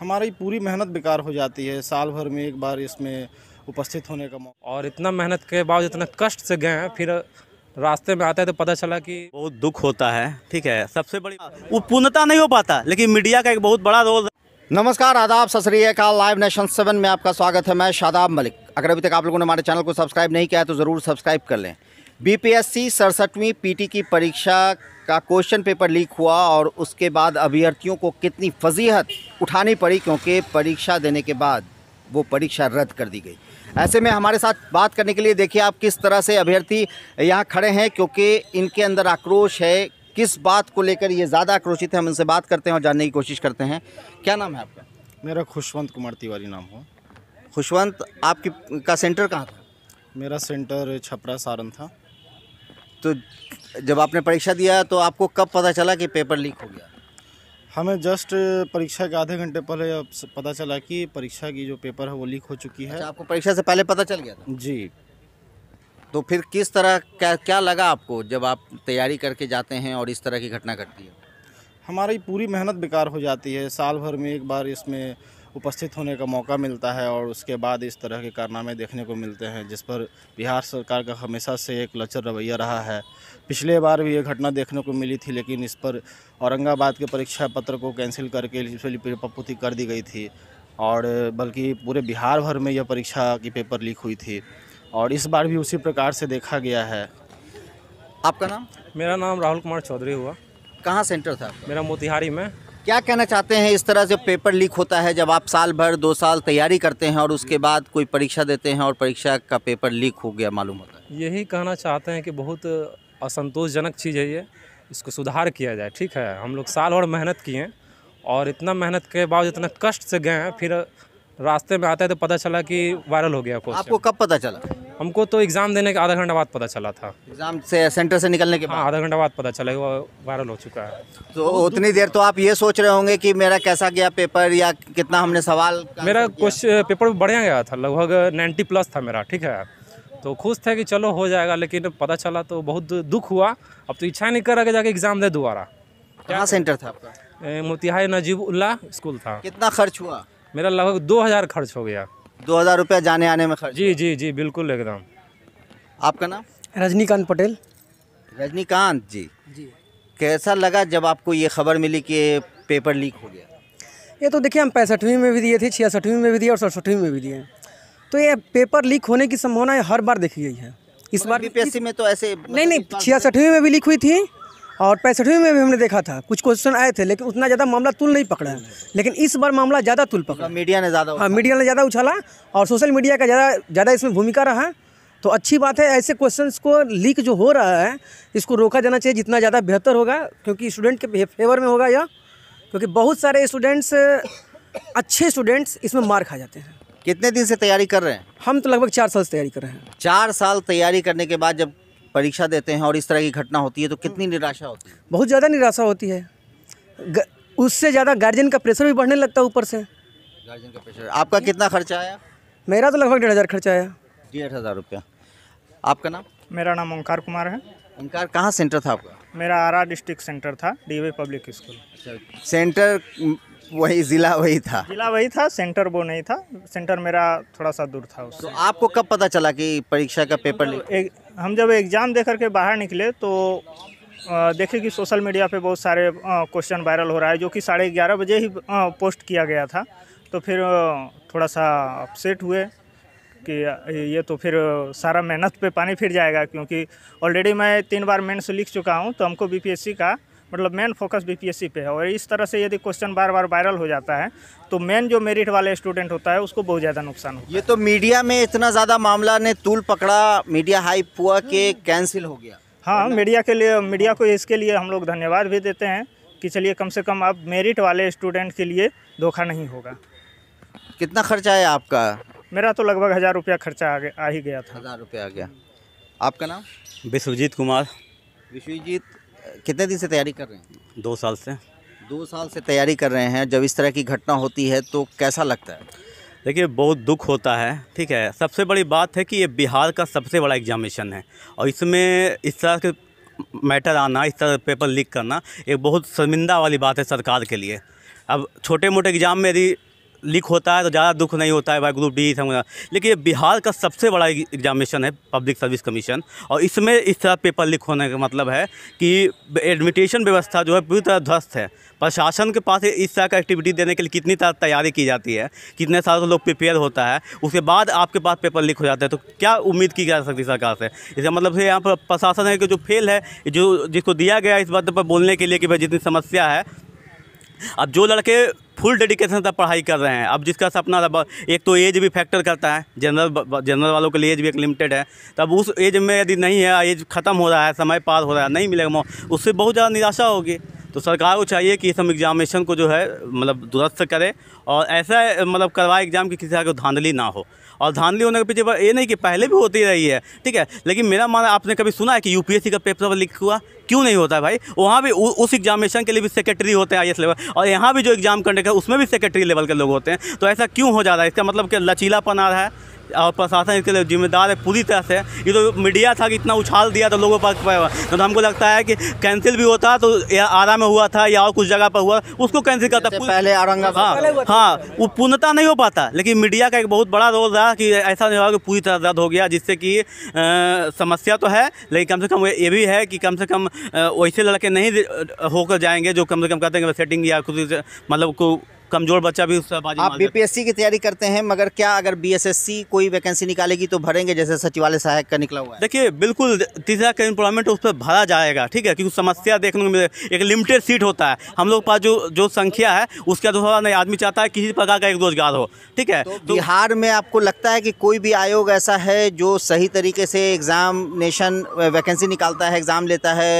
हमारी पूरी मेहनत बेकार हो जाती है साल भर में एक बार इसमें उपस्थित होने का मौका और इतना मेहनत के बाद इतना कष्ट से गए हैं फिर रास्ते में आते हैं तो पता चला कि बहुत दुख होता है ठीक है सबसे बड़ी वो पूर्णता नहीं हो पाता लेकिन मीडिया का एक बहुत बड़ा रोल नमस्कार आदाब सत श्रीकाल लाइव नेशन सेवन में आपका स्वागत है मैं शादाब मलिक अगर अभी तक आप लोगों ने हमारे चैनल को सब्सक्राइब नहीं किया है तो ज़रूर सब्सक्राइब कर लें बीपीएससी सड़सठवीं पीटी की परीक्षा का क्वेश्चन पेपर लीक हुआ और उसके बाद अभ्यर्थियों को कितनी फजीहत उठानी पड़ी क्योंकि परीक्षा देने के बाद वो परीक्षा रद्द कर दी गई ऐसे में हमारे साथ बात करने के लिए देखिए आप किस तरह से अभ्यर्थी यहाँ खड़े हैं क्योंकि इनके अंदर आक्रोश है किस बात को लेकर ये ज़्यादा आक्रोशित है हम इनसे बात करते हैं और जानने की कोशिश करते हैं क्या नाम है आपका मेरा खुशवंत कुमार तिवारी नाम हुआ खुशवंत आपकी का सेंटर कहाँ था मेरा सेंटर छपरा सारण था तो जब आपने परीक्षा दिया तो आपको कब पता चला कि पेपर लीक हो गया हमें जस्ट परीक्षा के आधे घंटे पहले पता चला कि परीक्षा की जो पेपर है वो लीक हो चुकी है अच्छा, आपको परीक्षा से पहले पता चल गया था जी तो फिर किस तरह क्या क्या लगा आपको जब आप तैयारी करके जाते हैं और इस तरह की घटना घटती है हमारी पूरी मेहनत बेकार हो जाती है साल भर में एक बार इसमें उपस्थित होने का मौका मिलता है और उसके बाद इस तरह के कारनामे देखने को मिलते हैं जिस पर बिहार सरकार का हमेशा से एक लचर रवैया रहा है पिछले बार भी ये घटना देखने को मिली थी लेकिन इस पर औरंगाबाद के परीक्षा पत्र को कैंसिल करके इसलिए पेपापुती कर दी गई थी और बल्कि पूरे बिहार भर में यह परीक्षा की पेपर लीक हुई थी और इस बार भी उसी प्रकार से देखा गया है आपका नाम मेरा नाम राहुल कुमार चौधरी हुआ कहाँ सेंटर था मेरा मोतिहारी में क्या कहना चाहते हैं इस तरह जब पेपर लीक होता है जब आप साल भर दो साल तैयारी करते हैं और उसके बाद कोई परीक्षा देते हैं और परीक्षा का पेपर लीक हो गया मालूम होता है यही कहना चाहते हैं कि बहुत असंतोषजनक चीज़ है ये इसको सुधार किया जाए ठीक है हम लोग साल भर मेहनत किए और इतना मेहनत के बाद इतना कष्ट से गए हैं फिर रास्ते में आता है तो पता चला कि वायरल हो गया क्वेश्चन आपको कब पता चला हमको तो एग्ज़ाम देने के आधा घंटा बाद पता चला था एग्ज़ाम से सेंटर से निकलने के हाँ, बाद आधा घंटा बाद पता चला वो वायरल हो चुका है तो उतनी देर तो आप ये सोच रहे होंगे कि मेरा कैसा गया पेपर या कितना हमने सवाल मेरा कुछ पेपर बढ़िया गया था लगभग नाइन्टी प्लस था मेरा ठीक है तो खुश था कि चलो हो जाएगा लेकिन पता चला तो बहुत दुख हुआ अब तो इच्छा नहीं कर रहा कि जाके एग्ज़ाम दे दोबारा क्या सेंटर था आपका मोतिहाई नजीब उल्ला स्कूल था कितना खर्च हुआ मेरा लगभग दो हज़ार खर्च हो गया दो हज़ार रुपया जाने आने में खर्च जी जी जी बिल्कुल एकदम आपका नाम रजनीकांत पटेल रजनीकांत जी जी कैसा लगा जब आपको ये खबर मिली कि पेपर लीक हो गया ये तो देखिए हम पैंसठवीं में भी दिए थे छियासठवीं में भी दिए और सड़सठवीं में भी दिए तो ये पेपर लीक होने की संभावना हर बार देखी गई है इस मतलब बार बीपीएससी में तो ऐसे नहीं नहीं मतलब छियासठवीं में भी लीक हुई थी और पैंसठवीं में भी हमने देखा था कुछ क्वेश्चन आए थे लेकिन उतना ज़्यादा मामला तुल नहीं पकड़ा है लेकिन इस बार मामला ज़्यादा तुल पकड़ा मतलब मीडिया ने ज़्यादा हाँ मीडिया ने ज़्यादा उछाला और सोशल मीडिया का ज़्यादा ज़्यादा इसमें भूमिका रहा तो अच्छी बात है ऐसे क्वेश्चंस को लीक जो हो रहा है इसको रोका जाना चाहिए जितना ज़्यादा बेहतर होगा क्योंकि स्टूडेंट के फेवर में होगा यह क्योंकि बहुत सारे स्टूडेंट्स अच्छे स्टूडेंट्स इसमें मार खा जाते हैं कितने दिन से तैयारी कर रहे हैं हम तो लगभग चार साल से तैयारी कर रहे हैं चार साल तैयारी करने के बाद जब परीक्षा देते हैं और इस तरह की घटना होती है तो कितनी हम्म। निराशा होती है बहुत ज़्यादा निराशा होती है उससे ज़्यादा गार्जियन का प्रेशर भी बढ़ने लगता है ऊपर से गार्जियन का प्रेशर आपका कितना खर्चा आया मेरा तो लगभग डेढ़ हज़ार खर्चा आया डेढ़ हज़ार रुपया आपका नाम मेरा नाम ओंकार कुमार है ओंकार कहाँ सेंटर था आपका मेरा आरा डिस्ट्रिक्ट सेंटर था डी पब्लिक स्कूल अच्छा, सेंटर वही ज़िला वही था ज़िला वही था सेंटर वो नहीं था सेंटर मेरा थोड़ा सा दूर था उससे तो आपको कब पता चला कि परीक्षा का पेपर लिख हम जब एग्ज़ाम दे करके बाहर निकले तो देखे कि सोशल मीडिया पे बहुत सारे क्वेश्चन वायरल हो रहा है जो कि साढ़े ग्यारह बजे ही पोस्ट किया गया था तो फिर थोड़ा सा अपसेट हुए कि ये तो फिर सारा मेहनत पे पानी फिर जाएगा क्योंकि ऑलरेडी मैं तीन बार मेन्स लिख चुका हूँ तो हमको बीपीएससी का मतलब मेन फोकस बीपीएससी पे है और इस तरह से यदि क्वेश्चन बार बार वायरल हो जाता है तो मेन जो मेरिट वाले स्टूडेंट होता है उसको बहुत ज़्यादा नुकसान होता ये तो मीडिया में इतना ज़्यादा मामला ने तूल पकड़ा मीडिया हाइप हुआ कि कैंसिल हो गया हाँ मीडिया के लिए मीडिया को इसके लिए हम लोग धन्यवाद भी देते हैं कि चलिए कम से कम अब मेरिट वाले स्टूडेंट के लिए धोखा नहीं होगा कितना खर्चा है आपका मेरा तो लगभग हज़ार रुपया खर्चा आ, गया, आ ही गया था हज़ार रुपया आ गया आपका नाम विश्वजीत कुमार विश्वजीत कितने दिन से तैयारी कर रहे हैं दो साल से दो साल से तैयारी कर रहे हैं जब इस तरह की घटना होती है तो कैसा लगता है देखिए बहुत दुख होता है ठीक है सबसे बड़ी बात है कि ये बिहार का सबसे बड़ा एग्जामिनेशन है और इसमें इस तरह के मैटर आना इस तरह पेपर लीक करना एक बहुत शर्मिंदा वाली बात है सरकार के लिए अब छोटे मोटे एग्ज़ाम में यदि लीक होता है तो ज़्यादा दुख नहीं होता है भाई ग्रुप डी समझा लेकिन ये बिहार का सबसे बड़ा एग्जामिनेशन है पब्लिक सर्विस कमीशन और इसमें इस तरह पेपर लीक होने का मतलब है कि एडमिटेशन व्यवस्था जो है पूरी तरह ध्वस्त है प्रशासन के पास इस तरह का एक्टिविटी देने के लिए कितनी तरह तैयारी की जाती है कितने साल से लोग प्रिपेयर होता है उसके बाद आपके पास पेपर लीक हो जाते हैं तो क्या उम्मीद की जा सकती सरकार से इसका मतलब से यहाँ पर प्रशासन है कि जो फेल है जो जिसको दिया गया इस बात पर बोलने के लिए कि भाई जितनी समस्या है अब जो लड़के फुल डेडिकेशन से पढ़ाई कर रहे हैं अब जिसका सपना था एक तो एज भी फैक्टर करता है जनरल जनरल वालों के लिए एज भी एक लिमिटेड है तब उस एज में यदि नहीं है एज ख़त्म हो रहा है समय पार हो रहा है नहीं मिलेगा उससे बहुत ज़्यादा निराशा होगी तो सरकार को चाहिए कि इस हम एग्जामिनेशन को जो है मतलब दुरुस्त करे और ऐसा मतलब करवाए एग्ज़ाम की किसी तरह की धांधली ना हो और धांधली होने के पीछे ये नहीं कि पहले भी होती रही है ठीक है लेकिन मेरा मानना आपने कभी सुना है कि यूपीएससी का पेपर लीक हुआ क्यों नहीं होता है भाई वहाँ भी उस एग्जामिनेशन के लिए भी सेक्रेटरी होते हैं आई लेवल और यहाँ भी जो एग्जाम कंडक्ट है उसमें भी सेक्रेटरी लेवल के लोग होते हैं तो ऐसा क्यों हो जा रहा है इसका मतलब कि लचीलापन आ रहा है और प्रशासन इसके लिए जिम्मेदार है पूरी तरह से ये तो मीडिया था कि इतना उछाल दिया तो लोगों पर तो, तो हमको लगता है कि कैंसिल भी होता तो या आरा में हुआ था या और कुछ जगह पर हुआ उसको कैंसिल करता पहले औरंगाबाद हाँ हाँ वो पूर्णता नहीं हो पाता लेकिन मीडिया का एक बहुत बड़ा रोल रहा कि ऐसा नहीं हुआ कि पूरी तरह रद्द हो गया जिससे कि समस्या तो है लेकिन कम से कम ये भी है कि कम से कम वैसे लड़के नहीं होकर जाएंगे जो कम से कम कहते हैं सेटिंग या कुछ मतलब को कमज़ोर बच्चा भी उससे आप बीपीएससी की तैयारी करते हैं मगर क्या अगर बीएसएससी कोई वैकेंसी निकालेगी तो भरेंगे जैसे सचिवालय सहायक का निकला हुआ है देखिए बिल्कुल तीसरा का इम्प्लॉयमेंट उस पर भरा जाएगा ठीक है क्योंकि समस्या देखने को मिले एक लिमिटेड सीट होता है हम लोग पास जो जो संख्या है उसका अनुसार तो नहीं आदमी चाहता है किसी प्रकार का एक रोजगार हो ठीक है तो, तो बिहार में आपको लगता है कि कोई भी आयोग ऐसा है जो सही तरीके से एग्जामिनेशन वैकेंसी निकालता है एग्ज़ाम लेता है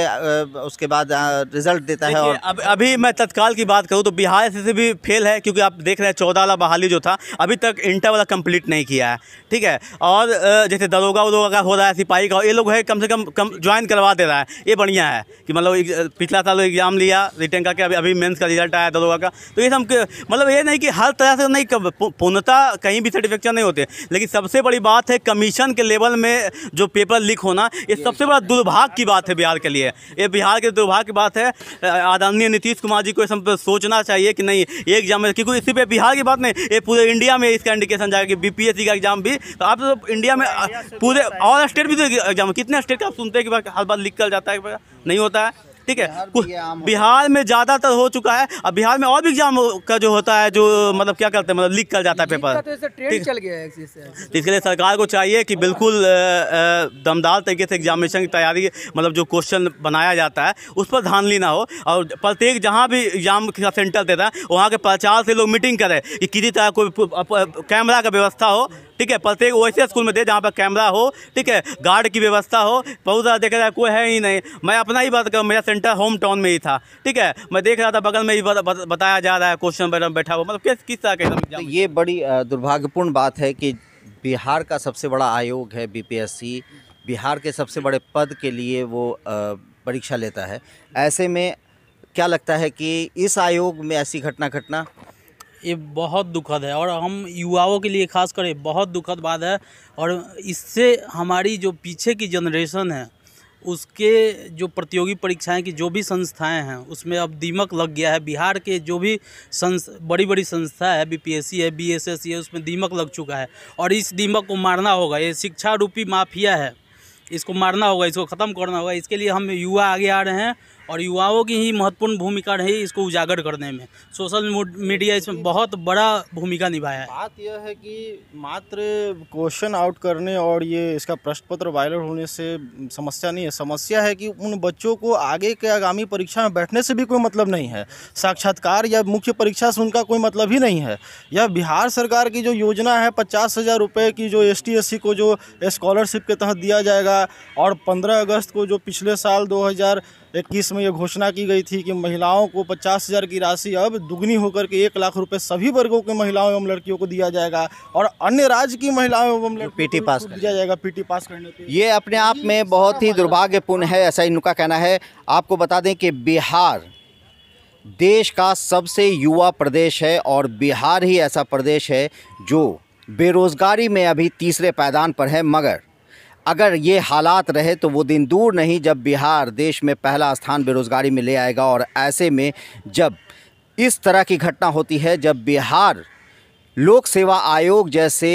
उसके बाद रिजल्ट देता है अभी मैं तत्काल की बात करूँ तो बिहार से भी फेल फेल है क्योंकि आप देख रहे हैं चौदह वाला बहाली जो था अभी तक इंटर वाला कंप्लीट नहीं किया है ठीक है और जैसे दरोगा उरोगा का हो रहा है सिपाही का ये लोग है कम से कम कम ज्वाइन करवा दे रहा है ये बढ़िया है कि मतलब पिछला साल एग्ज़ाम लिया रिटर्न करके अभी अभी मेन्स का रिजल्ट आया दरोगा का तो ये सब मतलब ये नहीं कि हर तरह से नहीं पूर्णता कहीं भी सर्टिफिकेशन नहीं होते लेकिन सबसे बड़ी बात है कमीशन के लेवल में जो पेपर लीक होना ये सबसे बड़ा दुर्भाग्य की बात है बिहार के लिए ये बिहार के दुर्भाग्य की बात है आदरणीय नीतीश कुमार जी को इस सोचना चाहिए कि नहीं एक एग्जाम में क्योंकि इसी पे बिहार की बात नहीं ये पूरे इंडिया में इसका इंडिकेशन जाएगा कि बीपीएससी का एग्जाम भी तो आप तो इंडिया में पूरे और स्टेट भी तो एग्जाम कितने स्टेट का आप सुनते हैं कि हर बार लिख कर जाता है नहीं होता है ठीक है बिहार, बिहार में ज़्यादातर हो चुका है अब बिहार में और भी एग्जाम का जो होता है जो मतलब क्या करते हैं मतलब लीक कर जाता है पेपर तो ठीक है इसके लिए सरकार को चाहिए कि बिल्कुल दमदार तरीके से एग्जामिनेशन की तैयारी मतलब जो क्वेश्चन बनाया जाता है उस पर ध्यान लेना हो और प्रत्येक जहाँ भी एग्जाम का सेंटर देता है वहाँ के प्रचार से लोग मीटिंग करें कि किसी तरह कोई कैमरा का व्यवस्था हो ठीक है प्रत्येक वैसे स्कूल में दे जहाँ पर कैमरा हो ठीक है गार्ड की व्यवस्था हो बहुत ज़्यादा देखा जाए कोई है ही नहीं मैं अपना ही बात करूँ मेरा सेंटर होम टाउन में ही था ठीक है मैं देख रहा था बगल में ही बताया जा रहा है क्वेश्चन बैठा हुआ मतलब किस किस तरह का तो ये बड़ी दुर्भाग्यपूर्ण बात है कि बिहार का सबसे बड़ा आयोग है बी बिहार के सबसे बड़े पद के लिए वो परीक्षा लेता है ऐसे में क्या लगता है कि इस आयोग में ऐसी घटना घटना ये बहुत दुखद है और हम युवाओं के लिए खास कर बहुत दुखद बात है और इससे हमारी जो पीछे की जनरेशन है उसके जो प्रतियोगी परीक्षाएं की जो भी संस्थाएं हैं उसमें अब दीमक लग गया है बिहार के जो भी संस बड़ी बड़ी संस्था है बीपीएससी है बीएसएससी है उसमें दीमक लग चुका है और इस दीमक को मारना होगा ये शिक्षा रूपी माफिया है इसको मारना होगा इसको ख़त्म करना होगा इसके लिए हम युवा आगे आ रहे हैं और युवाओं की ही महत्वपूर्ण भूमिका रही इसको उजागर करने में सोशल मीडिया इसमें बहुत बड़ा भूमिका निभाया है बात यह है कि मात्र क्वेश्चन आउट करने और ये इसका प्रश्न पत्र वायरल होने से समस्या नहीं है समस्या है कि उन बच्चों को आगे के आगामी परीक्षा में बैठने से भी कोई मतलब नहीं है साक्षात्कार या मुख्य परीक्षा से उनका कोई मतलब ही नहीं है यह बिहार सरकार की जो योजना है पचास हज़ार रुपये की जो एस टी को जो स्कॉलरशिप के तहत दिया जाएगा और पंद्रह अगस्त को जो पिछले साल दो इक्कीस में ये घोषणा की गई थी कि महिलाओं को पचास हज़ार की राशि अब दुगनी होकर के एक लाख रुपए सभी वर्गों के महिलाओं एवं लड़कियों को दिया जाएगा और अन्य राज्य की महिलाओं एवं पीटी पास दिया जाएगा पीटी पास करने के ये अपने आप में बहुत ही दुर्भाग्यपूर्ण है ऐसा इनका कहना है आपको बता दें कि बिहार देश का सबसे युवा प्रदेश है और बिहार ही ऐसा प्रदेश है जो बेरोज़गारी में अभी तीसरे पैदान पर है मगर अगर ये हालात रहे तो वो दिन दूर नहीं जब बिहार देश में पहला स्थान बेरोज़गारी में ले आएगा और ऐसे में जब इस तरह की घटना होती है जब बिहार लोक सेवा आयोग जैसे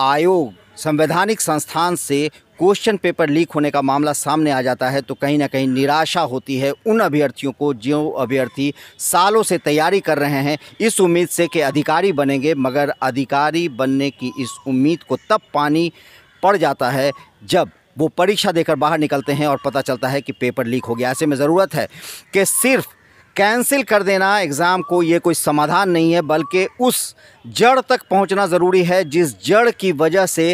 आयोग संवैधानिक संस्थान से क्वेश्चन पेपर लीक होने का मामला सामने आ जाता है तो कहीं ना कहीं निराशा होती है उन अभ्यर्थियों को जो अभ्यर्थी सालों से तैयारी कर रहे हैं इस उम्मीद से कि अधिकारी बनेंगे मगर अधिकारी बनने की इस उम्मीद को तब पानी पड़ जाता है जब वो परीक्षा देकर बाहर निकलते हैं और पता चलता है कि पेपर लीक हो गया ऐसे में ज़रूरत है कि सिर्फ कैंसिल कर देना एग्ज़ाम को ये कोई समाधान नहीं है बल्कि उस जड़ तक पहुंचना ज़रूरी है जिस जड़ की वजह से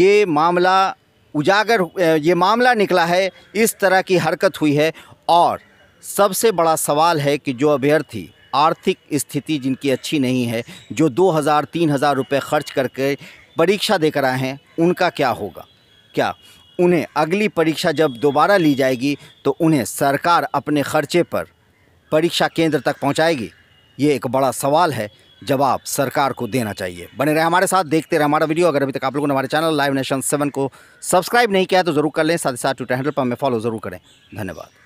ये मामला उजागर ये मामला निकला है इस तरह की हरकत हुई है और सबसे बड़ा सवाल है कि जो अभ्यर्थी आर्थिक स्थिति जिनकी अच्छी नहीं है जो दो हज़ार तीन हज़ार रुपये खर्च करके परीक्षा देकर आए हैं उनका क्या होगा क्या उन्हें अगली परीक्षा जब दोबारा ली जाएगी तो उन्हें सरकार अपने खर्चे पर परीक्षा केंद्र तक पहुंचाएगी ये एक बड़ा सवाल है जवाब सरकार को देना चाहिए बने रहे हमारे साथ देखते रहे हमारा वीडियो अगर अभी तक आप लोगों ने हमारे चैनल लाइव नेशन सेवन को सब्सक्राइब नहीं किया तो ज़रूर कर लें साथ ही साथ ट्विटर हैंडल पर हमें फॉलो ज़रूर करें धन्यवाद